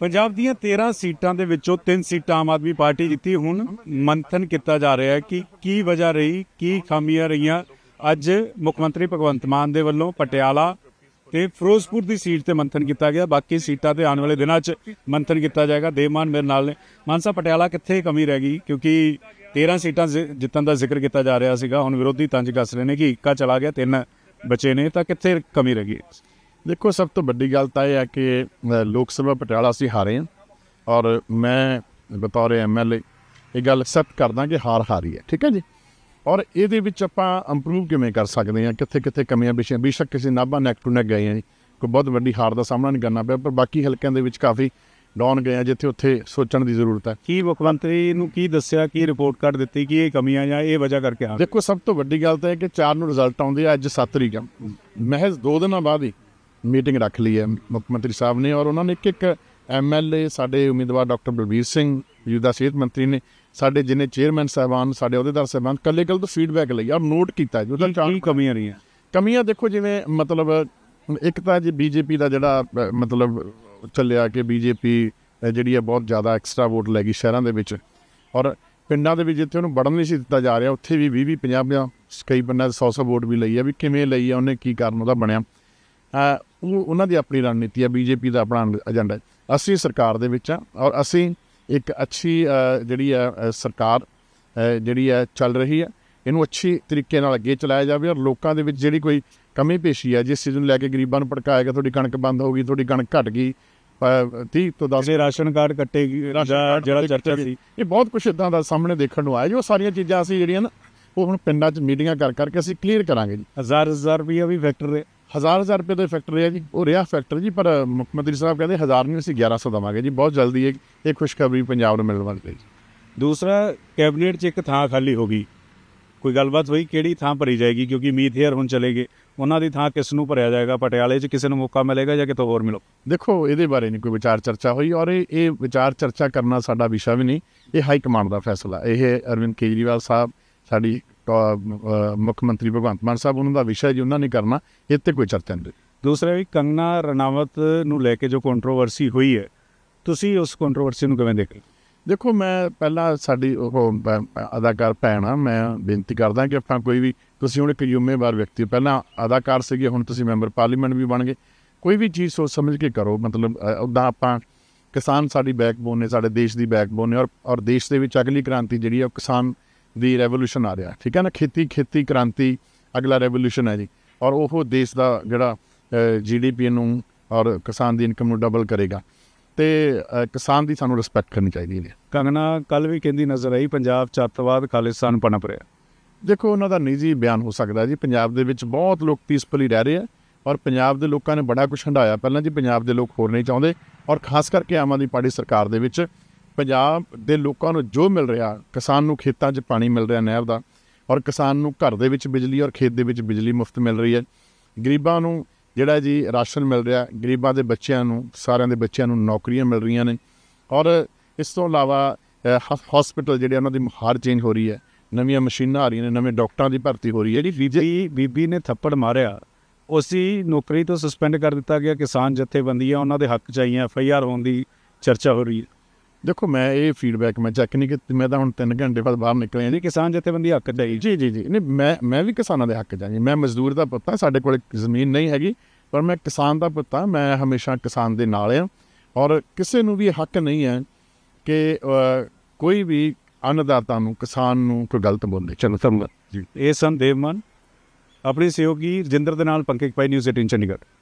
ਪੰਜਾਬ ਦੀਆਂ 13 ਸੀਟਾਂ ਦੇ ਵਿੱਚੋਂ ਤਿੰਨ ਸੀਟਾਂ ਆਮ ਆਦਮੀ ਪਾਰਟੀ ਜਿੱਤੀ ਹੁਣ ਮੰਥਨ ਕੀਤਾ ਜਾ ਰਿਹਾ ਹੈ ਕਿ ਕੀ ਵਜ੍ਹਾ ਰਹੀ ਕੀ ਖਾਮੀਆਂ ਰਹੀਆਂ ਅੱਜ ਮੁੱਖ ਮੰਤਰੀ ਭਗਵੰਤ ਮਾਨ ਦੇ ਵੱਲੋਂ ਪਟਿਆਲਾ ਤੇ ਫਿਰੋਜ਼ਪੁਰ ਦੀ ਸੀਟ ਤੇ ਮੰਥਨ ਕੀਤਾ ਗਿਆ ਬਾਕੀ ਸੀਟਾਂ ਤੇ ਆਉਣ ਵਾਲੇ ਦਿਨਾਂ 'ਚ ਮੰਥਨ ਕੀਤਾ ਜਾਏਗਾ ਦੇਵਮਾਨ ਮੇਰੇ ਨਾਲ ਨੇ ਮਾਨਸਾ ਪਟਿਆਲਾ ਕਿੱਥੇ ਕਮੀ ਰਹਿ ਗਈ ਕਿਉਂਕਿ 13 ਸੀਟਾਂ ਜਿੱਤਣ ਦਾ ਜ਼ਿਕਰ ਕੀਤਾ ਜਾ ਰਿਹਾ ਸੀਗਾ ਹੁਣ ਵਿਰੋਧੀ ਤੰਜ ਕੱਸ ਰਹੇ ਨੇ ਕਿ ਇੱਕਾ ਚਲਾ ਗਿਆ ਤਿੰਨ ਬਚੇ ਨੇ ਤਾਂ ਕਿੱਥੇ ਕਮੀ ਰਹਿ ਗਈ ਦੇਖੋ ਸਭ ਤੋਂ ਵੱਡੀ ਗੱਲ ਤਾਂ ਇਹ ਹੈ ਕਿ ਲੋਕ ਸਭਾ ਪਟਿਆਲਾ ਸੀ ਹਾਰੇ ਆ ਔਰ ਮੈਂ ਬਤੌਰ ਐਮਐਲਏ ਇਹ ਗੱਲ ਐਕਸੈਪਟ ਕਰਦਾ ਕਿ ਹਾਰ ਹਾਰੀ ਹੈ ਠੀਕ ਹੈ ਜੀ ਔਰ ਇਹਦੇ ਵਿੱਚ ਆਪਾਂ ਇੰਪਰੂਵ ਕਿਵੇਂ ਕਰ ਸਕਦੇ ਹਾਂ ਕਿੱਥੇ ਕਿੱਥੇ ਕਮੀਆਂ ਬਿਸ਼ੇ ਬੇਸ਼ੱਕ ਕਿਸੇ ਨਾਭਾ ਨੈਕ ਟੂ ਨੈਕ ਗਏ ਹਾਂ ਜੀ ਕੋਈ ਬਹੁਤ ਵੱਡੀ ਹਾਰ ਦਾ ਸਾਹਮਣਾ ਨਹੀਂ ਕਰਨਾ ਪਿਆ ਪਰ ਬਾਕੀ ਹਲਕਿਆਂ ਦੇ ਵਿੱਚ ਕਾਫੀ ਡਾਊਨ ਗਏ ਆ ਜਿੱਥੇ ਉੱਥੇ ਸੋਚਣ ਦੀ ਜ਼ਰੂਰਤ ਹੈ ਕੀ ਮੁੱਖ ਮੰਤਰੀ ਨੂੰ ਕੀ ਦੱਸਿਆ ਕੀ ਰਿਪੋਰਟ ਕਰ ਦਿੱਤੀ ਕਿ ਇਹ ਕਮੀਆਂ ਜਾਂ ਇਹ ਵਜ੍ਹਾ ਕਰਕੇ ਆ ਦੇਖੋ ਸਭ ਤੋਂ ਵੱਡੀ ਗੱਲ ਤਾਂ ਹੈ ਕਿ 4 ਨੂੰ ਰਿਜ਼ਲਟ ਆਉਂਦੇ ਆ ਅੱਜ 7 ਤਰੀਕ ਮਹਿਜ਼ 2 ਦਿਨਾਂ ਬਾਅਦ ਹੀ ਮੀਟਿੰਗ ਰੱਖ ਲਈ ਹੈ ਮੁੱਖ ਮੰਤਰੀ ਸਾਹਿਬ ਨੇ ਔਰ ਉਹਨਾਂ ਨੇ ਇੱਕ ਇੱਕ ਐਮਐਲਏ ਸਾਡੇ ਉਮੀਦਵਾਰ ਡਾਕਟਰ ਬਲਬੀਰ ਸਿੰਘ ਯੂਦਾ ਸਿਹਤ ਮੰਤਰੀ ਨੇ ਸਾਡੇ ਜਿੰਨੇ ਚੇਅਰਮੈਨ ਸਾਹਿਬਾਨ ਸਾਡੇ ਅਹੁਦੇਦਾਰ ਸਾਹਿਬਾਨ ਕੱਲੇ ਕੱਲ ਤੋਂ ਫੀਡਬੈਕ ਲਈ ਔਰ ਨੋਟ ਕੀਤਾ ਜੀ ਉਹਦਾ ਕੀ ਕਮੀਆਂ ਰਹੀਆਂ ਕਮੀਆਂ ਦੇਖੋ ਜਿਵੇਂ ਮਤਲਬ ਇੱਕ ਤਾਂ ਜੇ ਬੀਜੇਪੀ ਦਾ ਜਿਹੜਾ ਮਤਲਬ ਚੱਲਿਆ ਕਿ ਬੀਜੇਪੀ ਜਿਹੜੀ ਹੈ ਬਹੁਤ ਜ਼ਿਆਦਾ ਐਕਸਟਰਾ ਵੋਟ ਲੈ ਗਈ ਸ਼ਹਿਰਾਂ ਦੇ ਵਿੱਚ ਔਰ ਪਿੰਡਾਂ ਦੇ ਵਿੱਚ ਜਿੱਥੇ ਉਹਨੂੰ ਵੜਨ ਨਹੀਂ ਸੀ ਦਿੱਤਾ ਜਾ ਰਿਹਾ ਉੱਥੇ ਵੀ 20 20 50 ਕਈ ਕਈ ਪਿੰਡਾਂ 100 100 ਵੋਟ ਵੀ ਲਈ ਆ ਵੀ ਕਿਵੇਂ ਲਈ ਆ ਉਹਨੇ ਕੀ ਕਾਰਨ ਉਹਦਾ ਬਣਿਆ ਉਹ ਉਹਨਾਂ ਦੀ ਆਪਣੀ ਰਣਨੀਤੀ ਹੈ ਬੀਜੇਪੀ ਦਾ ਆਪਣਾ ਏਜੰਡਾ ਅਸੀਂ ਸਰਕਾਰ ਦੇ ਵਿੱਚ ਆ ਔਰ ਅਸੀਂ ਇੱਕ ਅੱਛੀ ਜਿਹੜੀ ਹੈ ਸਰਕਾਰ ਜਿਹੜੀ ਹੈ ਚੱਲ ਰਹੀ ਹੈ ਇਹਨੂੰ ਅੱਛੀ ਤਰੀਕੇ ਨਾਲ ਅੱਗੇ ਚਲਾਇਆ ਜਾਵੇ ਔਰ ਲੋਕਾਂ ਦੇ ਵਿੱਚ ਜਿਹੜੀ ਕੋਈ ਕਮੀ ਪੇਸ਼ੀ ਹੈ ਜਿਸ ਚੀਜ਼ ਨੂੰ ਲੈ ਕੇ ਗਰੀਬਾਂ ਨੂੰ ਭੜਕਾਏਗਾ ਤੁਹਾਡੀ ਕਣਕ ਬੰਦ ਹੋ ਗਈ ਤੁਹਾਡੀ ਕਣਕ ਘਟ ਗਈ 30 ਤੋਂ 10 ਰਾਸ਼ਨ ਕਾਰਡ ਕੱਟੇਗੀ ਜਿਹੜਾ ਚਰਚਾ ਸੀ ਇਹ ਬਹੁਤ ਕੁਝ ਇਦਾਂ ਦਾ ਸਾਹਮਣੇ ਦੇਖਣ ਨੂੰ ਆਇਆ ਜੋ ਸਾਰੀਆਂ ਚੀਜ਼ਾਂ ਅਸੀਂ ਜਿਹੜੀਆਂ ਨਾ ਉਹ ਹੁਣ ਪਿੰਡਾਂ 'ਚ ਮੀਟਿੰਗਾਂ ਕਰ ਕਰਕੇ ਅਸੀਂ ਕਲੀਅਰ ਕਰਾਂਗੇ ਜੀ ਹਜ਼ਾਰ ਹਜ਼ਾਰ ਰੁਪਏ ਵੀ ਫੈਕਟਰ ਹਜ਼ਾਰ ਹਜ਼ਾਰ ਰੁਪਏ ਦਾ ਫੈਕਟਰ ਰਿਹਾ ਜੀ ਉਹ ਰਿਹਾ ਫੈਕਟਰ ਜੀ ਪਰ ਮੁੱਖ ਮੰਤਰੀ ਸਾਹਿਬ ਕਹਿੰਦੇ ਹਜ਼ਾਰ ਨਹੀਂ ਅਸੀਂ 1100 ਦਵਾਂਗੇ ਜੀ ਬਹੁਤ ਜਲਦੀ ਇਹ ਇਹ ਖੁਸ਼ਖਬਰੀ ਪੰਜਾਬ ਨੂੰ ਮਿਲਣ ਵਾਲੀ ਹੈ ਜੀ ਦੂਸਰਾ ਕੈਬਨਿਟ 'ਚ ਇੱਕ ਥਾਂ ਖਾਲੀ ਹੋ ਗਈ ਕੋਈ ਗੱਲਬਾਤ ਹੋਈ ਕਿਹੜੀ ਥਾਂ ਭਰੀ ਜਾਏਗੀ ਕਿਉਂਕਿ ਮੀਤ ਹੇਅਰ ਹੁਣ ਚਲੇਗੇ ਉਹਨਾਂ ਦੀ ਥਾਂ ਕਿਸ ਨੂੰ ਭਰਿਆ ਜਾਏਗਾ ਪਟਿਆਲੇ 'ਚ ਕਿਸੇ ਨੂੰ ਮੌਕਾ ਮਿਲੇਗਾ ਜਾਂ ਕਿਤੇ ਹੋਰ ਮਿਲੋ ਦੇਖੋ ਇਹਦੇ ਬਾਰੇ ਨਹੀਂ ਕੋਈ ਵਿਚਾਰ ਚਰਚਾ ਹੋਈ ਔਰ ਇਹ ਇਹ ਵਿਚਾਰ ਚਰਚਾ ਕਰਨਾ ਸਾਡਾ ਵਿਸ਼ਾ ਵੀ ਨਹੀਂ ਇਹ ਹਾਈ ਕਮਾਂਡ ਦਾ ਫੈਸਲਾ ਇਹ ਅਰਵਿੰਦ ਕੇਜਰੀਵਾਲ ਸਾਹਿਬ ਸਾਡੀ ਮੁੱਖ ਮੰਤਰੀ ਭਗਵੰਤ ਮਾਨ ਸਾਹਿਬ ਉਹਨਾਂ ਦਾ ਵਿਸ਼ਾ ਜੀ ਉਹਨਾਂ ਨੇ ਕਰਨਾ ਇੱਥੇ ਕੋਈ ਚਰਚਾ ਨਹੀਂ ਦੂਸਰਾ ਵੀ ਕੰਗਨਾ ਰਣਾਵਤ ਨੂੰ ਲੈ ਕੇ ਜੋ ਕੰਟਰੋਵਰਸੀ ਹੋਈ ਹੈ ਤੁਸੀਂ ਉਸ ਕੰਟਰੋਵਰਸੀ ਨੂੰ ਕਿਵੇਂ ਦੇਖਦੇ ਦੇਖੋ ਮੈਂ ਪਹਿਲਾਂ ਸਾਡੀ ਉਹ ਅਦਾਕਾਰ ਭੈਣ ਮੈਂ ਬੇਨਤੀ ਕਰਦਾ ਕਿ ਆਪਾਂ ਕੋਈ ਵੀ ਤੁਸੀਂ ਹੁਣ ਇੱਕ ਜ਼ਿੰਮੇਵਾਰ ਵਿਅਕਤੀ ਪਹਿਲਾਂ ਅਦਾਕਾਰ ਸੀਗੇ ਹੁਣ ਤੁਸੀਂ ਮੈਂਬਰ ਪਾਰਲੀਮੈਂਟ ਵੀ ਬਣ ਗਏ ਕੋਈ ਵੀ ਚੀਜ਼ ਸੋਚ ਸਮਝ ਕੇ ਕਰੋ ਮਤਲਬ ਉਦਾਂ ਆਪਾਂ ਕਿਸਾਨ ਸਾਡੀ ਬੈਕਬੋਨ ਨੇ ਸਾਡੇ ਦੇਸ਼ ਦੀ ਬੈਕਬੋਨ ਨੇ ਔਰ ਔਰ ਦੇਸ਼ ਦੇ ਵਿੱਚ ਅਗਲੀ ਕ੍ਰਾਂਤੀ ਜਿਹੜੀ ਹੈ ਉਹ ਕਿਸਾਨ ਦੀ ਰੈਵੋਲੂਸ਼ਨ ਆ ਰਿਹਾ ਠੀਕ ਹੈ ਨਾ ਖੇਤੀ ਖੇਤੀ ਕ੍ਰਾਂਤੀ ਅਗਲਾ ਰੈਵੋਲੂਸ਼ਨ ਹੈ ਜੀ ਔਰ ਉਹ ਦੇਸ਼ ਦਾ ਜਿਹੜਾ ਜੀਡੀਪੀ ਨੂੰ ਔਰ ਕਿਸਾਨ ਦੀ ਇਨਕਮ ਨੂੰ ਡਬਲ ਕਰੇਗਾ ਤੇ ਕਿਸਾਨ ਦੀ ਸਾਨੂੰ ਰਿਸਪੈਕਟ ਕਰਨੀ ਚਾਹੀਦੀ ਹੈ ਕੰਗਨਾ ਕੱਲ ਵੀ ਕਹਿੰਦੀ ਨਜ਼ਰ ਆਈ ਪੰਜਾਬ ਚੱਤਵਾਦ ਖਾਲਿਸਤਾਨ ਪਣਪ ਰਿਹਾ ਦੇਖੋ ਉਹਨਾਂ ਦਾ ਨਿੱਜੀ ਬਿਆਨ ਹੋ ਸਕਦਾ ਜੀ ਪੰਜਾਬ ਦੇ ਵਿੱਚ ਬਹੁਤ ਲੋਕ ਪੀਸਫੁਲੀ ਰਹਿ ਰਹੇ ਆ ਔਰ ਪੰਜਾਬ ਦੇ ਲੋਕਾਂ ਨੇ ਬੜਾ ਕੁਝ ਹੰਡਾਇਆ ਪਹਿਲਾਂ ਜੀ ਪੰਜਾਬ ਦੇ ਲੋਕ ਹੋਰ ਨਹੀਂ ਚਾਹੁੰਦੇ ਔਰ ਖਾਸ ਕਰਕੇ ਆਮ ਆਦਮੀ ਪਾਰਟੀ ਸਰਕਾਰ ਦੇ ਵਿੱਚ ਪੰਜਾਬ ਦੇ ਲੋਕਾਂ ਨੂੰ ਜੋ ਮਿਲ ਰਿਹਾ ਕਿਸਾਨ ਨੂੰ ਖੇਤਾਂ 'ਚ ਪਾਣੀ ਮਿਲ ਰਿਹਾ ਨਹਿਰ ਦਾ ਔਰ ਕਿਸਾਨ ਨੂੰ ਘਰ ਦੇ ਵਿੱਚ ਬਿਜਲੀ ਔਰ ਖੇਤ ਦੇ ਵਿੱਚ ਬਿਜਲੀ ਮੁਫਤ ਮਿਲ ਰਹੀ ਹੈ ਗਰੀਬਾਂ ਨੂੰ ਜਿਹੜਾ ਜੀ ਰਾਸ਼ਨ ਮਿਲ ਰਿਹਾ ਗਰੀਬਾਂ ਦੇ ਬੱਚਿਆਂ ਨੂੰ ਸਾਰਿਆਂ ਦੇ ਬੱਚਿਆਂ ਨੂੰ ਨੌਕਰੀਆਂ ਮਿਲ ਰਹੀਆਂ ਨੇ ਔਰ ਇਸ ਤੋਂ ਇਲਾਵਾ ਹਸਪੀਟਲ ਜਿਹੜੇ ਉਹਨਾਂ ਦੀ ਮੁਹਾਰ ਚੇਂਜ ਹੋ ਰਹੀ ਹੈ ਨਵੀਆਂ ਮਸ਼ੀਨਾਂ ਆ ਰਹੀਆਂ ਨੇ ਨਵੇਂ ਡਾਕਟਰਾਂ ਦੀ ਭਰਤੀ ਹੋ ਰਹੀ ਹੈ ਜਿਹੜੀ ਬੀਬੀ ਨੇ ਥੱਪੜ ਮਾਰਿਆ ਉਸੀ ਨੌਕਰੀ ਤੋਂ ਸਸਪੈਂਡ ਕਰ ਦਿੱਤਾ ਗਿਆ ਕਿਸਾਨ ਜਥੇਬੰਦੀਆਂ ਉਹਨਾਂ ਦੇ ਹੱਕ ਚਾਹੀਆਂ ਐਫ ਆਈ ਆਰ ਹੋਣ ਦੀ ਚਰਚਾ ਹੋ ਰਹੀ ਹੈ ਦੇਖੋ ਮੈਂ ਇਹ ਫੀਡਬੈਕ ਮੈਂ ਚੈੱਕ ਨਹੀਂ ਕਿ ਮੈਂ ਤਾਂ ਹੁਣ 3 ਘੰਟੇ ਬਾਅਦ ਬਾਹਰ ਨਿਕਲਿਆ ਜੀ ਕਿਸਾਨ ਜਥੇਬੰਦੀ ਹੱਕ ਦਾ ਜੀ ਜੀ ਜੀ ਨਹੀਂ ਮੈਂ ਮੈਂ ਵੀ ਕਿਸਾਨਾਂ ਦੇ ਹੱਕ ਜੀ ਮੈਂ ਮਜ਼ਦੂਰ ਦਾ ਪੁੱਤ ਹਾਂ ਸਾਡੇ ਕੋਲ ਜ਼ਮੀਨ ਨਹੀਂ ਹੈਗੀ ਪਰ ਮੈਂ ਕਿਸਾਨ ਦਾ ਪੁੱਤ ਹਾਂ ਮੈਂ ਹਮੇਸ਼ਾ ਕਿਸਾਨ ਦੇ ਨਾਲ ਹਾਂ ਔਰ ਕਿਸੇ ਨੂੰ ਵੀ ਹੱਕ ਨਹੀਂ ਹੈ ਕਿ ਕੋਈ ਵੀ ਅਨਦਾਤਾ ਨੂੰ ਕਿਸਾਨ ਨੂੰ ਕੋਈ ਗਲਤ ਬੋਲੇ ਚਲੋ ਸਮਝ ਇਹ ਸੰਦੇਵਮਨ ਆਪਣੀ ਸਹਿਯੋਗੀ ਰਜਿੰਦਰ ਦੇ ਨਾਲ ਪੰਕਜ ਪਾਈ ਨਿਊਜ਼ 18 ਚੰਡੀਗੜ੍ਹ